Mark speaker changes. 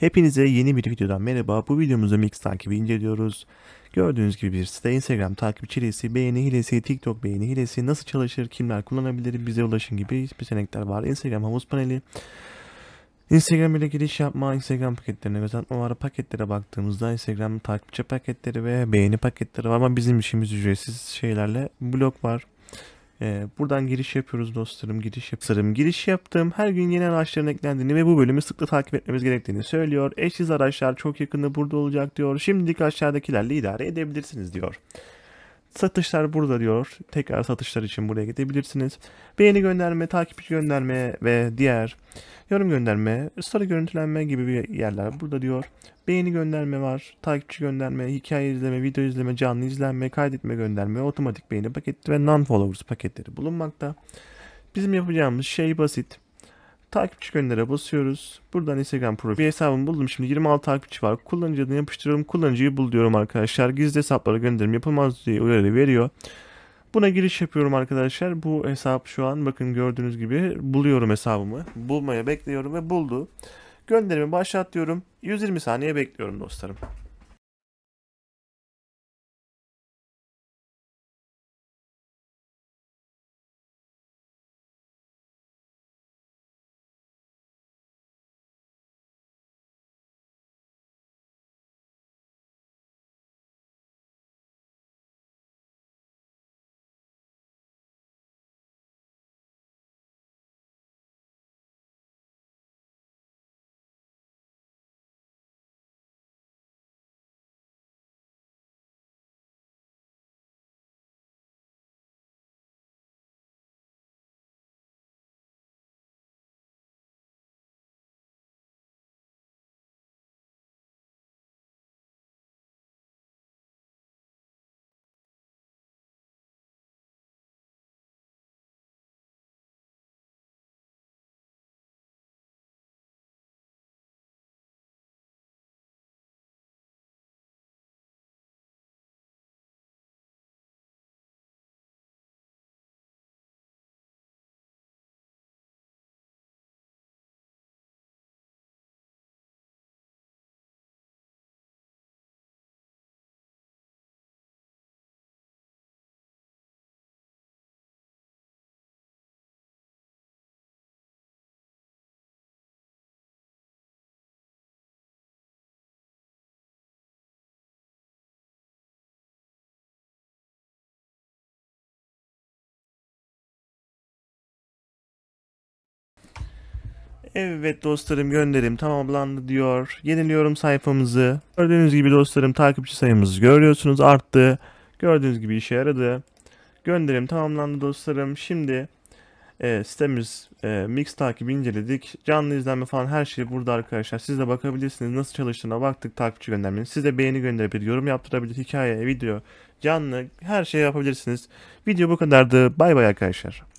Speaker 1: Hepinize yeni bir videodan merhaba. Bu videomuzda mix takibi inceliyoruz. Gördüğünüz gibi bir site Instagram takipçi hilesi, beğeni hilesi, TikTok beğeni hilesi nasıl çalışır, kimler kullanabilir, bize ulaşın gibi seçenekler var. Instagram havuz paneli. Instagram ile giriş yapma, Instagram paketlerine göz o ara paketlere baktığımızda Instagram takipçi paketleri ve beğeni paketleri var ama bizim işimiz ücretsiz şeylerle blok var. Ee, buradan giriş yapıyoruz dostlarım. Giriş yaptım Giriş yaptım. Her gün yeni araçların eklendiğini ve bu bölümü sıklıkla takip etmemiz gerektiğini söylüyor. Eşsiz araçlar çok yakında burada olacak diyor. Şimdilik aşağıdakilerle idare edebilirsiniz diyor. Satışlar burada diyor. Tekrar satışlar için buraya gidebilirsiniz. Beğeni gönderme, takipçi gönderme ve diğer yorum gönderme, story görüntülenme gibi bir yerler burada diyor. Beğeni gönderme var, takipçi gönderme, hikaye izleme, video izleme, canlı izlenme, kaydetme gönderme, otomatik beğeni paketi ve non-followers paketleri bulunmakta. Bizim yapacağımız şey basit. Takipçi gönder'e basıyoruz. Buradan Instagram profil hesabımı buldum. Şimdi 26 takipçi var. Kullanıcı adını yapıştırıyorum. Kullanıcıyı bul diyorum arkadaşlar. Gizli hesaplara gönderim yapılmaz diye uyarı veriyor. Buna giriş yapıyorum arkadaşlar. Bu hesap şu an bakın gördüğünüz gibi buluyorum hesabımı. Bulmaya
Speaker 2: bekliyorum ve buldu. Gönderimi başlat diyorum. 120 saniye bekliyorum dostlarım. Evet dostlarım gönderim tamamlandı diyor. Yeniliyorum sayfamızı. Gördüğünüz gibi
Speaker 1: dostlarım takipçi sayımız görüyorsunuz arttı. Gördüğünüz gibi işe yaradı. Gönderim tamamlandı dostlarım. Şimdi e, sitemiz e, mix takibi inceledik. Canlı izlenme falan her şey burada arkadaşlar. Siz de bakabilirsiniz nasıl çalıştığına baktık takipçi göndermenin. Siz de beğeni gönderebilir, yorum yaptırabilir, hikaye, video, canlı her şeyi yapabilirsiniz. Video bu kadardı. Bay bay arkadaşlar.